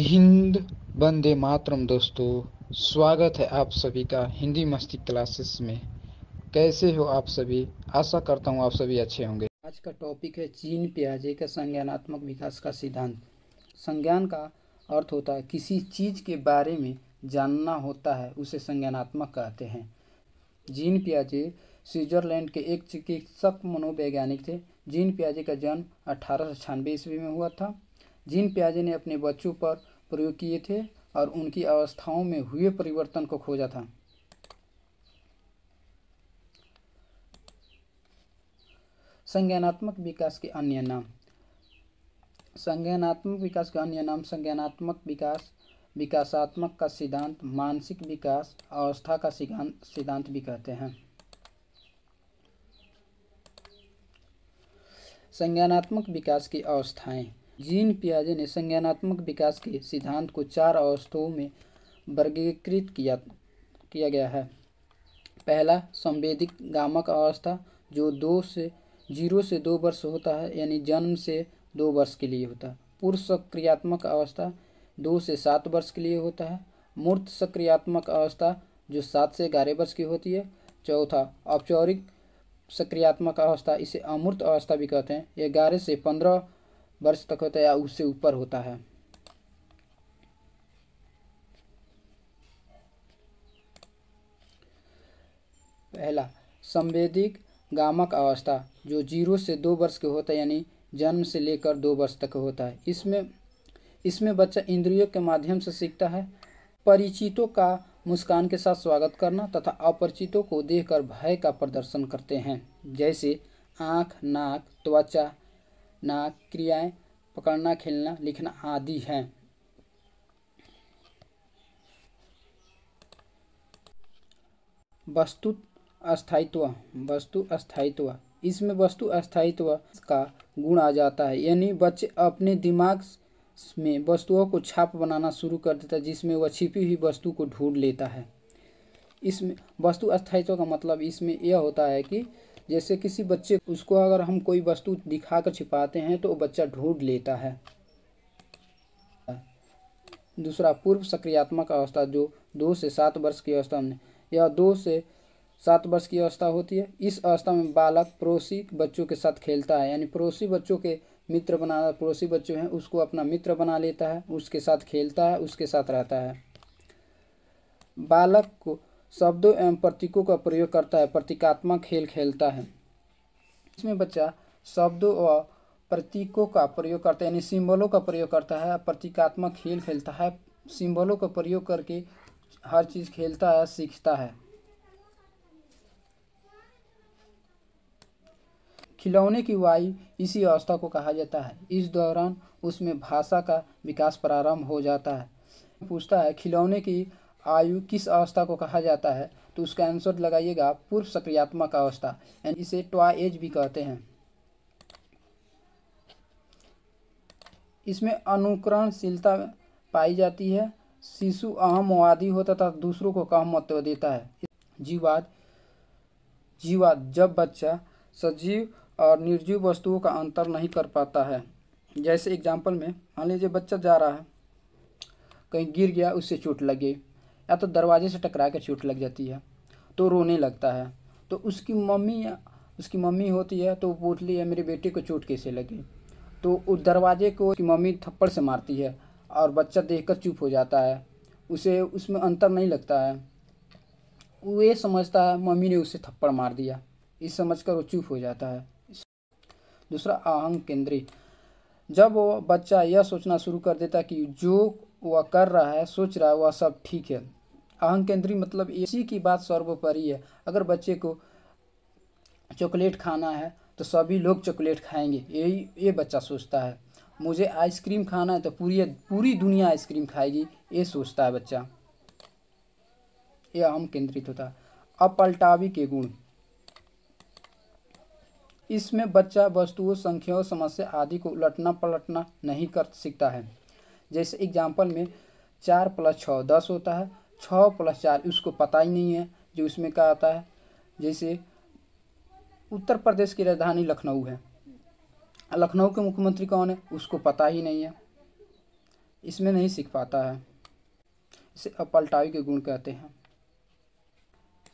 हिंद बंदे मातरम दोस्तों स्वागत है आप सभी का हिंदी मस्ती क्लासेस में कैसे हो आप सभी आशा करता हूँ आप सभी अच्छे होंगे आज का टॉपिक है चीन प्याजे का संज्ञानात्मक विकास का सिद्धांत संज्ञान का अर्थ होता है किसी चीज़ के बारे में जानना होता है उसे संज्ञानात्मक कहते हैं जीन प्याजे स्विट्जरलैंड के एक चिकित्सक मनोवैज्ञानिक थे जीन प्याजे का जन्म अठारह ईस्वी में हुआ था जिन प्याजे ने अपने बच्चों पर प्रयोग किए थे और उनकी अवस्थाओं में हुए परिवर्तन को खोजा था संज्ञानात्मक विकास के अन्य नाम संज्ञानात्मक विकास के अन्य नाम संज्ञानात्मक विकास विकासात्मक का सिद्धांत मानसिक विकास अवस्था का सिद्धांत भी कहते हैं संज्ञानात्मक विकास की अवस्थाएं जीन पियाजे ने संज्ञानात्मक विकास के सिद्धांत को चार अवस्थाओं में वर्गीकृत किया किया गया है पहला संवेदिक गामक अवस्था जो दो से जीरो से दो वर्ष होता है यानी जन्म से दो वर्ष के लिए होता है पुरुष सक्रियात्मक अवस्था दो से सात वर्ष के लिए होता है मूर्त सक्रियात्मक अवस्था जो सात से ग्यारह वर्ष की होती है चौथा औपचारिक सक्रियात्मक अवस्था इसे अमूर्त अवस्था भी कहते हैं यह ग्यारह से पंद्रह वर्ष तक होता है या उससे ऊपर होता है पहला संवेदिक गामक अवस्था जो जीरो से दो वर्ष के होता है यानी जन्म से लेकर दो वर्ष तक होता है इसमें इसमें बच्चा इंद्रियों के माध्यम से सीखता है परिचितों का मुस्कान के साथ स्वागत करना तथा अपरिचितों को देखकर भय का प्रदर्शन करते हैं जैसे आँख नाक त्वचा ना क्रियाएं पकड़ना खेलना लिखना आदि है वस्तु अस्थायित्व वस्तु अस्थायित्व इसमें वस्तु अस्थायित्व का गुण आ जाता है यानी बच्चे अपने दिमाग में वस्तुओं को छाप बनाना शुरू कर देता है जिसमें वह छिपी हुई वस्तु को ढूंढ लेता है इसमें वस्तु अस्थायित्व का मतलब इसमें यह होता है कि जैसे किसी बच्चे उसको अगर हम कोई वस्तु दिखाकर छिपाते हैं तो वो बच्चा ढूंढ लेता है दूसरा पूर्व सक्रियात्मक अवस्था जो दो से सात वर्ष की अवस्था में या दो से सात वर्ष की अवस्था होती है इस अवस्था में बालक पड़ोसी बच्चों के साथ खेलता है यानी पड़ोसी बच्चों के मित्र बना पड़ोसी बच्चे हैं उसको अपना मित्र बना लेता है उसके साथ खेलता है उसके साथ रहता है बालक को शब्दों एवं प्रतीकों का प्रयोग करता है प्रतीकात्मक खेल खेलता है इसमें बच्चा शब्दों व प्रतीकों का प्रयोग करता है यानी सिंबलों का प्रयोग करता है प्रतीकात्मक खेल खेलता है सिंबलों का प्रयोग करके हर चीज़ खेलता है सीखता है खिलौने की वायु इसी अवस्था को कहा जाता है इस दौरान उसमें भाषा का विकास प्रारंभ हो जाता है पूछता है खिलौने की आयु किस अवस्था को कहा जाता है तो उसका आंसर लगाइएगा पूर्व सक्रियात्मक अवस्था एंड इसे ट्वा एज भी कहते हैं इसमें अनुकरणशीलता पाई जाती है शिशु अहमवादी होता था दूसरों को कम महत्व देता है जीवाद जीवाद जब बच्चा सजीव और निर्जीव वस्तुओं का अंतर नहीं कर पाता है जैसे एग्जाम्पल में मान लीजिए बच्चा जा रहा है कहीं गिर गया उससे चोट लगे या तो दरवाजे से टकरा कर चोट लग जाती है तो रोने लगता है तो उसकी मम्मी उसकी मम्मी होती है तो पूछती है मेरे बेटे को चोट कैसे लगी तो उस दरवाजे को उसकी मम्मी थप्पड़ से मारती है और बच्चा देखकर चुप हो जाता है उसे उसमें अंतर नहीं लगता है वो ये समझता है मम्मी ने उसे थप्पड़ मार दिया इस समझकर वो चुप हो जाता है दूसरा अहंग केंद्रीय जब वो बच्चा यह सोचना शुरू कर देता कि जो वह कर रहा है सोच रहा है वह सब ठीक है अहंग केंद्रीय मतलब इसी की बात सर्वोपरि है अगर बच्चे को चॉकलेट खाना है तो सभी लोग चॉकलेट खाएंगे यही ये बच्चा सोचता है मुझे आइसक्रीम खाना है तो पूरी पूरी दुनिया आइसक्रीम खाएगी ये सोचता है बच्चा ये अहम केंद्रित होता है अपलटावी के गुण इसमें बच्चा वस्तुओं संख्याओं समस्या आदि को उलटना पलटना नहीं कर सीखता है जैसे एग्जाम्पल में चार प्लस छः दस होता है छः प्लस चार उसको पता ही नहीं है जो इसमें क्या आता है जैसे उत्तर प्रदेश की राजधानी लखनऊ है लखनऊ के मुख्यमंत्री कौन है उसको पता ही नहीं है इसमें नहीं सीख पाता है इसे अपलटावी के गुण कहते हैं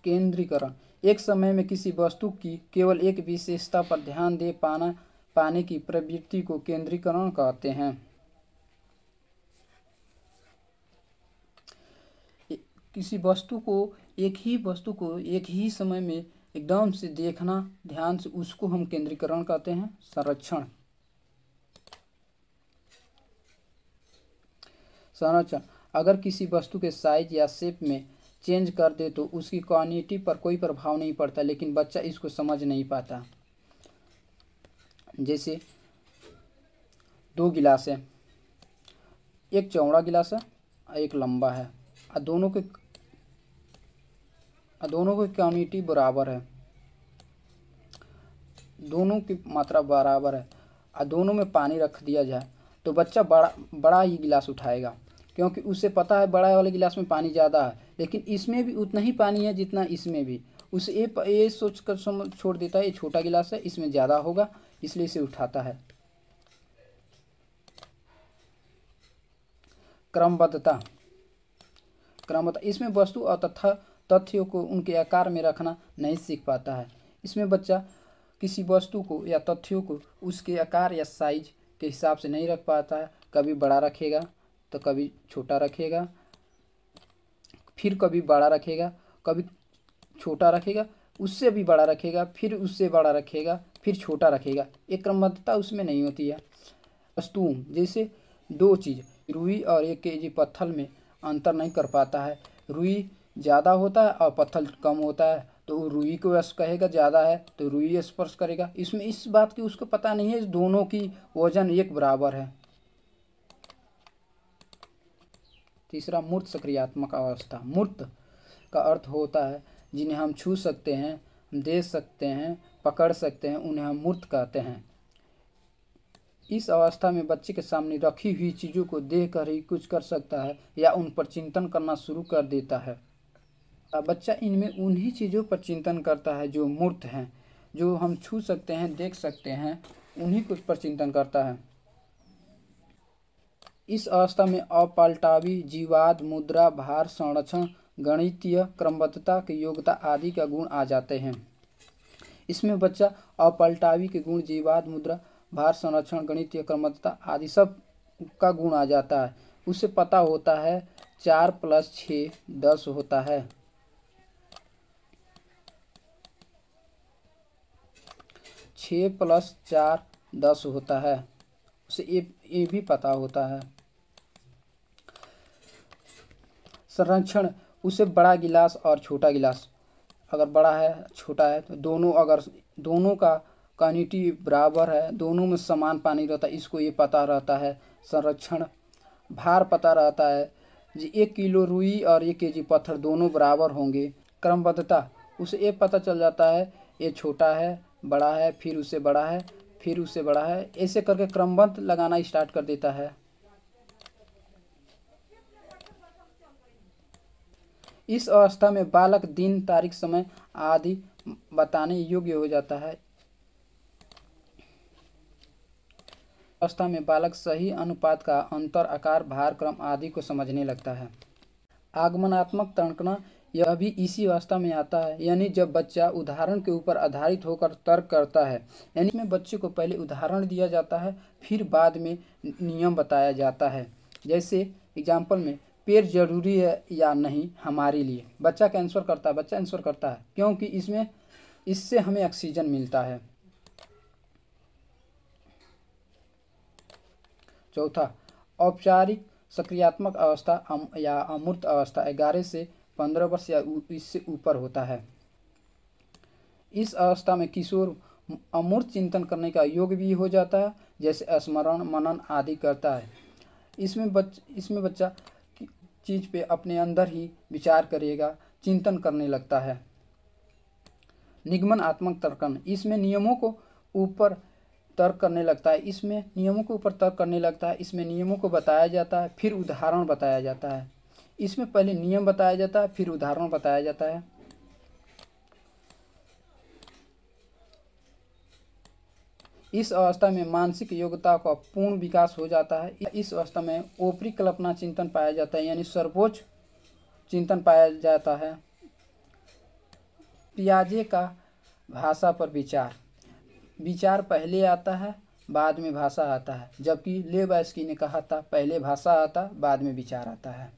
केंद्रीकरण एक समय में किसी वस्तु की केवल एक विशेषता पर ध्यान दे पाना पाने की प्रवृत्ति को केंद्रीकरण कहते हैं किसी वस्तु को एक ही वस्तु को एक ही समय में एकदम से देखना ध्यान से उसको हम केंद्रीकरण कहते हैं संरक्षण संरक्षण अगर किसी वस्तु के साइज या शेप में चेंज कर दे तो उसकी क्वानिटी पर कोई प्रभाव नहीं पड़ता लेकिन बच्चा इसको समझ नहीं पाता जैसे दो गिलास है एक चौड़ा गिलास है और एक लंबा है और दोनों के दोनों की क्वानिटी बराबर है दोनों की मात्रा बराबर है और दोनों में पानी रख दिया जाए तो बच्चा बड़ा बड़ा ही गिलास उठाएगा क्योंकि उसे पता है बड़ा वाले गिलास में पानी ज़्यादा है लेकिन इसमें भी उतना ही पानी है जितना इसमें भी उसे ये ये सोच कर समझ छोड़ देता है ये छोटा गिलास है इसमें ज़्यादा होगा इसलिए इसे उठाता है क्रमबद्धता क्रमबद्ध इसमें वस्तु और तथा तथ्यों को उनके आकार में रखना नहीं सीख पाता है इसमें बच्चा किसी वस्तु को या तथ्यों को उसके आकार या साइज के हिसाब से नहीं रख पाता है कभी बड़ा रखेगा तो कभी छोटा रखेगा फिर कभी बड़ा रखेगा कभी छोटा रखेगा उससे भी बड़ा रखेगा फिर उससे बड़ा रखेगा फिर छोटा रखेगा एक क्रमबद्धता उसमें नहीं होती है वस्तुओं जैसे दो चीज़ रुई और एक के जी पत्थर में अंतर नहीं कर पाता है रुई ज़्यादा होता है और पत्थर कम होता है तो रुई को यश कहेगा ज़्यादा है तो रुई स्पर्श करेगा इसमें इस बात की उसको पता नहीं है दोनों की वजन एक बराबर है तीसरा मूर्त सक्रियात्मक अवस्था मूर्त का अर्थ होता है जिन्हें हम छू सकते हैं दे सकते हैं पकड़ सकते हैं उन्हें हम मूर्त कहते हैं इस अवस्था में बच्चे के सामने रखी हुई चीज़ों को देख कर ही कुछ कर सकता है या उन पर चिंतन करना शुरू कर देता है बच्चा इनमें उन्हीं चीज़ों पर चिंतन करता है जो मूर्त हैं जो हम छू सकते हैं देख सकते हैं उन्हीं कुछ पर चिंतन करता है इस अवस्था में अपलटावी जीवाद मुद्रा भार संरक्षण गणितीय क्रमबद्धता की योग्यता आदि का गुण आ जाते हैं इसमें बच्चा अपलटावी के गुण जीवाद मुद्रा भार संरक्षण गणितीय क्रमबद्धता आदि सब का गुण आ जाता है उससे पता होता है चार प्लस छः दस होता है छः प्लस चार दस होता है उसे ये ये भी पता होता है संरक्षण उसे बड़ा गिलास और छोटा गिलास अगर बड़ा है छोटा है तो दोनों अगर दोनों का क्वानिटी बराबर है दोनों में समान पानी रहता है इसको ये पता रहता है संरक्षण भार पता रहता है जी एक किलो रुई और एक के जी पत्थर दोनों बराबर होंगे क्रमबद्धता उसे ये पता चल जाता है ये छोटा है बड़ा है फिर उससे बड़ा है फिर उससे बड़ा है ऐसे करके क्रमबंध लगाना स्टार्ट कर देता है इस अवस्था में बालक दिन तारीख समय आदि बताने योग्य हो जाता है अवस्था में बालक सही अनुपात का अंतर आकार भार क्रम आदि को समझने लगता है आगमनात्मक तड़कना यह भी इसी अवस्था में आता है यानी जब बच्चा उदाहरण के ऊपर आधारित होकर तर्क करता है यानी इसमें बच्चे को पहले उदाहरण दिया जाता है फिर बाद में नियम बताया जाता है जैसे एग्जाम्पल में पेड़ जरूरी है या नहीं हमारे लिए बच्चा का आंसर करता है बच्चा आंसर करता है क्योंकि इसमें इससे हमें ऑक्सीजन मिलता है चौथा औपचारिक सक्रियात्मक अवस्था या अमूर्त अवस्था ग्यारह से पंद्रह वर्ष या इससे ऊपर होता है इस अवस्था में किशोर अमूर्त चिंतन करने का योग भी हो जाता है जैसे स्मरण मनन आदि करता है इसमें बच इसमें बच्चा चीज़ पे अपने अंदर ही विचार करेगा चिंतन करने लगता है निगमन आत्मक तर्कन इसमें नियमों को ऊपर तर्क करने लगता है इसमें नियमों के ऊपर तर्क करने लगता है इसमें नियमों को बताया जाता है फिर उदाहरण बताया जाता है इसमें पहले नियम बताया जाता है फिर उदाहरण बताया जाता है इस अवस्था में मानसिक योग्यता का पूर्ण विकास हो जाता है इस अवस्था में ऊपरी कल्पना चिंतन पाया जाता है यानी सर्वोच्च चिंतन पाया जाता है पियाजे का भाषा पर विचार विचार पहले आता है बाद में भाषा आता है जबकि लेबास्की ने कहा था पहले भाषा आता बाद में विचार आता है